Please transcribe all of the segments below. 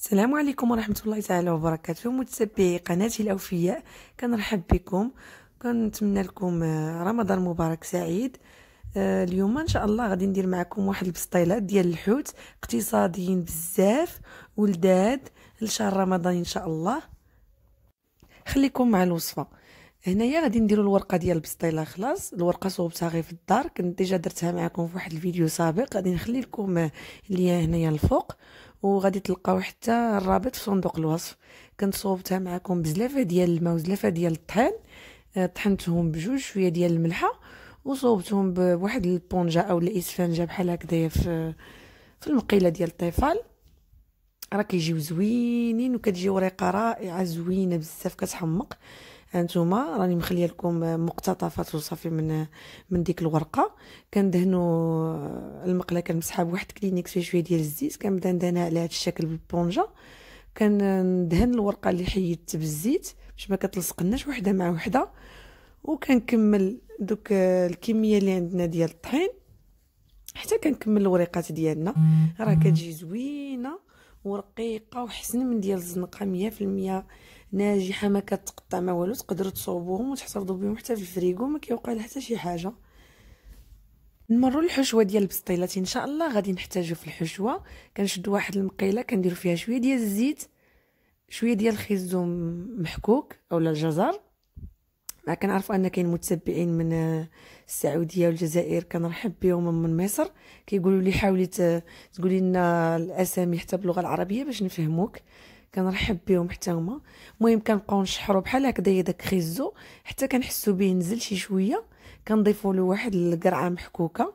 السلام عليكم ورحمة الله تعالى وبركاته متابعي قناة الأوفياء كنرحب بكم كنتمنى لكم آه، رمضان مبارك سعيد آه، اليوم ان شاء الله غادي ندير معكم واحد البسطيلات ديال الحوت اقتصاديين بزاف ولداد لشهر رمضان ان شاء الله خليكم مع الوصفه هنايا غادي نديرو الورقه ديال البسطيله خلاص الورقه صوبتها غير في الدار كنت ديجا درتها معكم في واحد الفيديو سابق غادي نخلي لكم آه، اللي هنايا الفوق وغادي تلقاو حتى الرابط في صندوق الوصف كنت صوبتها معكم بزلافه ديال الماء وزلافه ديال الطحين آه، طحنتهم بجوج شويه ديال الملحه وصوبتهم بواحد البونجه او الاسفنجه بحال هكذايا في في المقيله ديال الطيفال راه كيجيو زوينين وكتجي وريقه رائعه زوينه بزاف كتحمق انتما راني مخليه لكم مقتطفات وصافي من من ديك الورقه كندهنوا آه، المقله كنمسحها بواحد كلينيكس فيه شويه ديال الزيت كنبدا ندهنها على هذا الشكل بالبونجه كندهن الورقه اللي حيدت بالزيت باش ما كتلصقناش وحده مع وحده وكنكمل دوك آه، الكميه اللي عندنا ديال الطحين حتى كنكمل الوريقات ديالنا راه كتجي زوينه ورقيقه وحسن من ديال الزنقه مية في المية ناجحه ما كتقطع ما والو تقدروا تصوبوهم وتحتفظوا بهم حتى في الفريكو ما كيوقع حتى شي حاجه نمروا الحشوه ديال البسطيلات ان شاء الله غادي نحتاجو في الحشوه كنشد واحد المقيله كنديروا فيها شويه ديال الزيت شويه ديال الخيزو محكوك اولا الجزر مع كنعرفوا ان كاين متتبعين من السعوديه والجزائر كنرحب بهم من مصر كيقولوا لي حاولي تقولي لنا الاسامي حتى باللغه العربيه باش نفهموك كنرحب بهم حتى هما المهم كنبقاو نشحرو بحال هكذايا داك خيزو حتى كنحسو بيه نزل شي شويه كنضيفوا له واحد القرعه محكوكه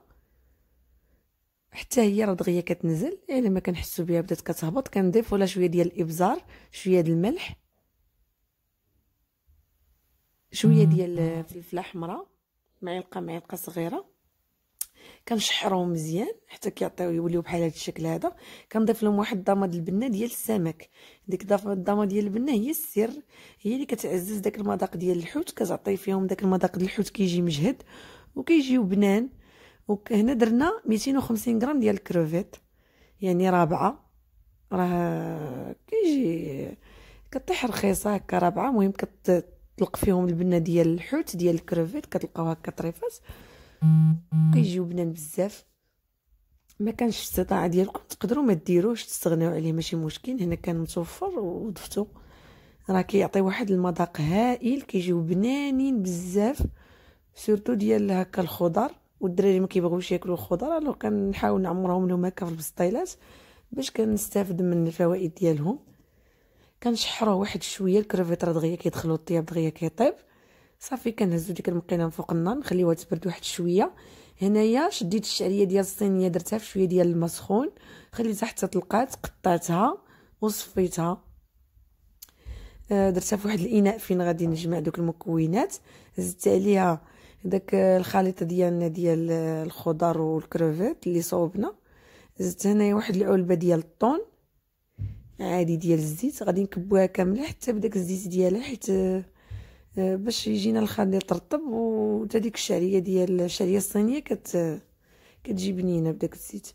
حتى هي راه دغيا كتنزل الا يعني ما كنحسوا بها بدات كتهبط كنضيفوا لها شويه ديال الابزار شويه ديال الملح شويه ديال فلفله حمراء معلقه معلقه صغيره كنشحروهم مزيان حتى كيعطيو يوليو بحال هذا الشكل هذا كنضيف لهم واحد الضامه ديال البنه ديال السمك ديك الضامه ديال البنه هي السر هي اللي كتعزز داك المذاق ديال الحوت كتعطي فيهم داك المذاق ديال الحوت كيجي مجهد وكيجيو بنان وهنا درنا 250 غرام ديال الكروفيت يعني رابعه راه كيجي كطيح رخيصه هكا رابعه المهم كت طلق فيهم البنه ديال الحوت ديال الكروفيت كتلقاو هكا طريفات كيجيو بنان بزاف ما كانش الاستطاعه ديالكم تقدروا ما ديروش تستغناو عليه ماشي مشكل هنا كان متوفر وضفتو راه كيعطي واحد المذاق هائل كيجيو بنانين بزاف سورتو ديال هكا الخضر والدراري ما كيبغوش ياكلوا الخضر الو كنحاول نعمرهم لهم هكا في البسطيلات باش كنستافد من الفوائد ديالهم كنشحروه واحد شويه الكرفيطره دغيا كيدخلوا الطياب دغيا كيطيب صافي كنهزو ديك المقينه من فوق النار نخليوها تبرد واحد شويه هنايا شديت الشعريه ديال الصينيه درتها في شويه ديال الماء سخون خليتها حتى طلقات قطعتها وصفيتها آه، درتها في واحد الاناء فين غادي نجمع دوك المكونات زدت عليها داك الخليط ديالنا ديال الخضر والكروفيت اللي صوبنا زدت هنايا واحد العلبه ديال الطون عادي ديال الزيت غادي نكبوها كامله حتى بداك الزيت ديالها حيت آه، باش يجينا الخليط رطب وتا ديك الشعريه ديال الشعريه الصينيه كت كتجي بنينه بداك الزيت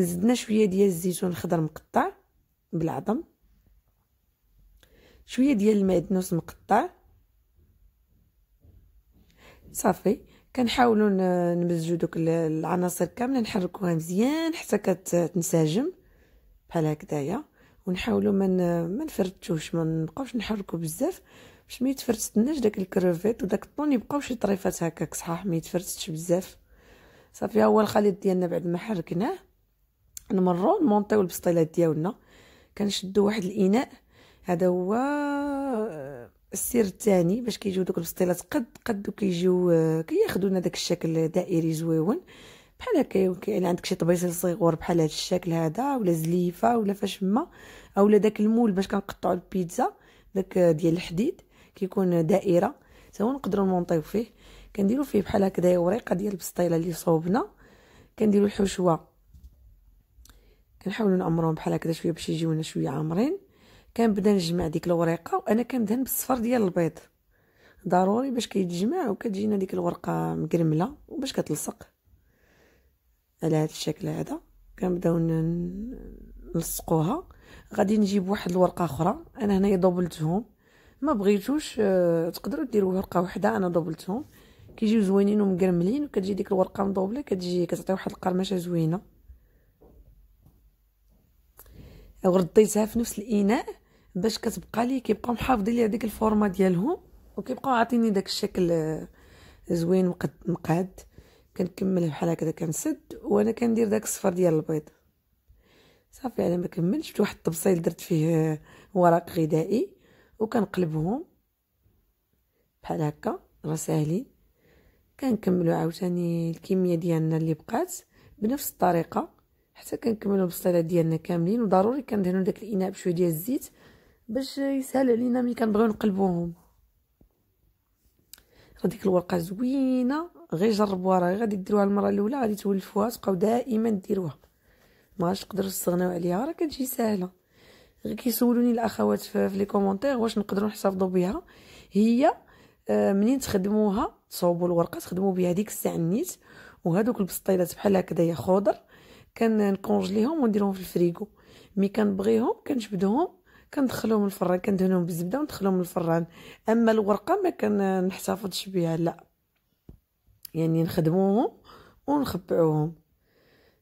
زدنا شويه ديال الزيتون الخضر مقطع بالعظم شويه ديال المعدنوس مقطع صافي كنحاولوا نمزجو دوك العناصر كامله نحركوها مزيان حتى كتنسجم بحال هكدايا ونحاولوا ما ما نفرتوش ما نبقاوش نحركو بزاف باش ما يتفرتتناش داك الكروفيت وداك الطون يبقاو شي طريفات هكاك صحاح ما يتفرتتش بزاف صافي هو الخليط ديالنا بعد ما حركناه نمرو نمونطيو البسطيلات ديالنا كنشدو واحد الاناء هذا هو آه، السر الثاني باش كيجيو دوك البسطيلات قد قد وكيجيو آه، كياخذونا داك الشكل دائري زويون بحال هكا يمكن يعني عندك شي طبيصي صغير بحال هذا الشكل هذا ولا زليفه ولا فاش ما اولا داك المول باش كنقطعوا البيتزا داك ديال الحديد كيكون دائره سوا نقدروا نمونطيو فيه كنديروا فيه بحال هكذا وريقه ديال البسطيله اللي صوبنا كنديروا الحشوه كنحاولوا نعمروهم بحال هكا شويه باش يجيونا شويه عامرين كنبدا نجمع ديك الوريقه وانا كندهن بالصفر ديال البيض ضروري باش كيتجمع وكتجينا ديك الورقه مقرمله وباش كتلصق على هذا الشكل هذا كنبداو نلصقوها غادي نجيب واحد الورقه اخرى انا هنايا دوبلتهم ما بغيتوش آه، تقدروا ديروا ورقه وحده انا دوبلتهم كيجيو زوينين ومقرملين وكتجي ديك الورقه مضوبله كتجي كتعطي واحد القرمشه زوينه ورديتها في نفس الاناء باش كتبقى لي كيبقاو محافظين لي هذيك الفورمه ديالهم وكيبقاو عاطيني داك الشكل آه، زوين مقاد كنكمل بحال هكذا كنسد وانا كندير داك الصفر ديال البيض صافي انا ما كملتش شفت واحد الطبسيل درت فيه ورق غذائي وكنقلبهم بحال هكا راه ساهلين كنكملوا عاوتاني الكميه ديالنا اللي بقات بنفس الطريقه حتى كنكملوا البصيله ديالنا كاملين وضروري كندهنوا داك الاناء بشويه ديال الزيت باش يسهل علينا ملي كنبغيو نقلبوهم هذيك الورقه زوينه غير جربوها راه غادي ديروها المره الاولى غادي تولفوها تبقاو دائما ديروها ما عادش تقدروا تستغناو عليها راه كتجي ساهله غير كيسولوني الاخوات في لي كومونتير واش نقدروا نحتفظوا بها هي آه، منين تخدموها تصاوبوا الورقه تخدموا بها ديك الساعه النيت وهذوك البسطيلات بحال هكذايا خضر كنكونجليهم ونديرهم في الفريغو مي كنبغيهم كنجبدهم كندخلهم الفران كندهنهم بالزبده وندخلهم الفران اما الورقه ما كنحتفظش بها لا يعني نخدموهم ونخبعوهم ها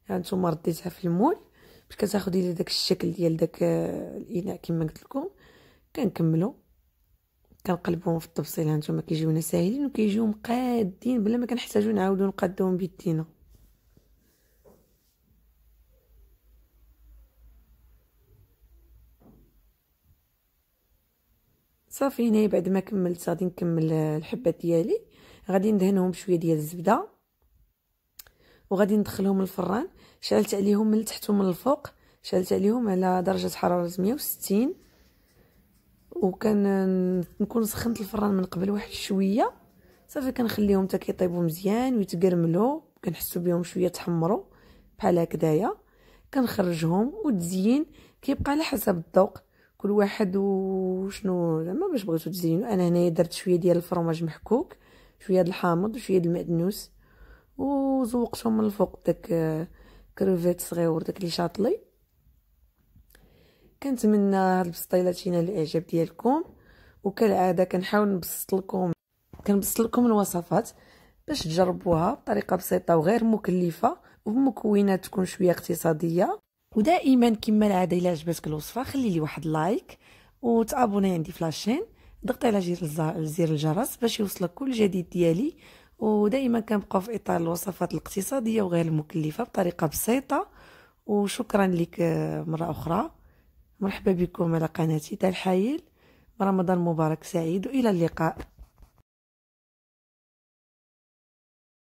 يعني نتوما رديتها في المول باش كتاخدي لي داك الشكل ديال داك آه، الاناء كما قلت لكم كنكملو كنقلبوهم في الطبسيل ها كيجيونا ساهلين وكيجيو مقادين بلا ما كنحتاجو نعاودو نقادوهم بيدينا صافي هنايا بعد ما كملت غادي نكمل الحبات ديالي غادي ندهنهم بشويه ديال الزبده وغادي ندخلهم الفران شعلت عليهم من التحت ومن الفوق شعلت عليهم على درجه حراره 160 وكان نكون سخنت الفران من قبل واحد شويه صافي كنخليهم حتى كيطيبوا مزيان ويتقرملوا كنحسوا بهم شويه تحمروا بحال هكدايا كنخرجهم والتزيين كيبقى على حسب الذوق كل واحد وشنو زعما باش بغيتو تزينو انا هنايا درت شويه ديال الفرماج محكوك شويه د الحامض وشويه د المعدنوس وزوقتهم من الفوق داك آه، كروفيت صغيور داك لي شاطلي كنتمنى هاد البسطيلات تنال الاعجاب ديالكم وكالعاده كنحاول نبسط لكم كنبسط لكم الوصفات باش تجربوها بطريقه بسيطه وغير مكلفه ومكونات تكون شويه اقتصاديه ودائما كما العاده الا عجبتك الوصفه خلي لي واحد لايك وتابوني عندي في لاشين ضغطي على زر الجرس باش يوصلك كل جديد ديالي ودائما كنبقاو في اطار الوصفات الاقتصاديه وغير المكلفه بطريقه بسيطه وشكرا لك آه، مره اخرى مرحبا بكم على قناتي تاع الحايل رمضان مبارك سعيد والى اللقاء